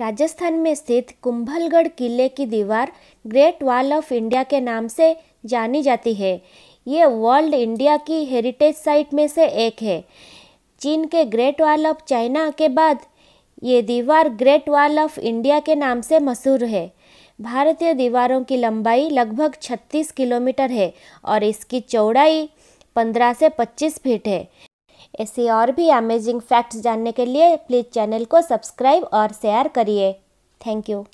राजस्थान में स्थित कुंभलगढ़ किले की दीवार ग्रेट वॉल ऑफ इंडिया के नाम से जानी जाती है ये वर्ल्ड इंडिया की हेरिटेज साइट में से एक है चीन के ग्रेट वॉल ऑफ चाइना के बाद ये दीवार ग्रेट वॉल ऑफ इंडिया के नाम से मशहूर है भारतीय दीवारों की लंबाई लगभग 36 किलोमीटर है और इसकी चौड़ाई 15 से 25 फीट है ऐसे और भी अमेजिंग फैक्ट्स जानने के लिए प्लीज़ चैनल को सब्सक्राइब और शेयर करिए थैंक यू